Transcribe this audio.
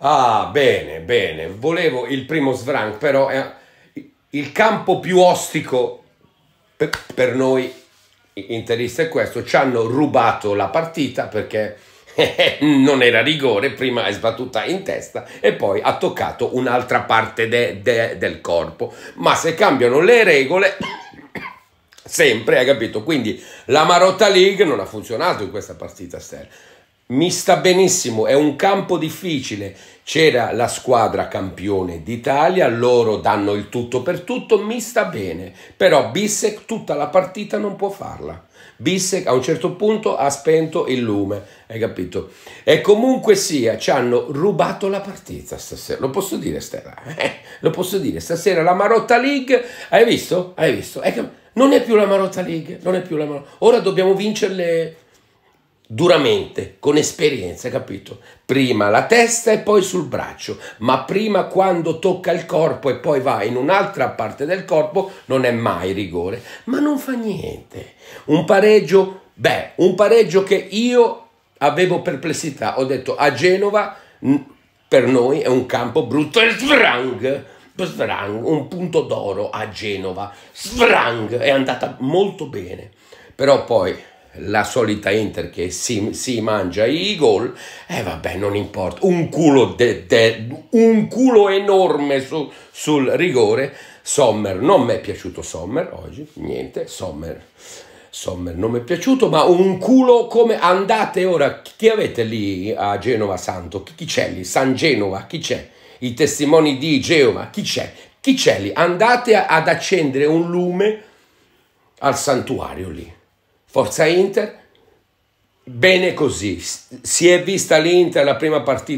Ah, bene, bene. Volevo il primo Svrank, però è eh, il campo più ostico per, noi interista è questo. Ci hanno rubato la partita perché eh, non era rigore, prima è sbattuta in testa e poi ha toccato un'altra parte de, de, del corpo. Ma se cambiano le regole... sempre, hai capito? Quindi la Marotta League non ha funzionato in questa partita, Stella mi sta benissimo, è un campo difficile. C'era la squadra campione d'Italia, loro danno il tutto per tutto, mi sta bene. Però Bissec tutta la partita non può farla. Bissec a un certo punto ha spento il lume, hai capito? E comunque sia, ci hanno rubato la partita stasera. Lo posso dire stasera? Eh? Lo posso dire, stasera la Marotta League, hai visto? Hai visto? non è più la Marotta League, non è più la Marotta. Ora dobbiamo vincerle duramente, con esperienza, capito? Prima la testa e poi sul braccio, ma prima quando tocca il corpo e poi va in un'altra parte del corpo non è mai rigore, ma non fa niente. Un pareggio, beh, un pareggio che io avevo perplessità, ho detto a Genova per noi è un campo brutto e svrang, svrang, un punto d'oro a Genova, svrang, è andata molto bene, però poi la solita Inter che si, si mangia i gol e eh vabbè non importa un culo, de, de, un culo enorme su, sul rigore Sommer non mi è piaciuto Sommer oggi niente Sommer Sommer non mi è piaciuto ma un culo come andate ora chi avete lì a Genova Santo chi c'è lì San Genova chi c'è i testimoni di Geova chi c'è chi c'è lì andate ad accendere un lume al santuario lì Forza Inter, bene così. Si è vista l'Inter la prima partita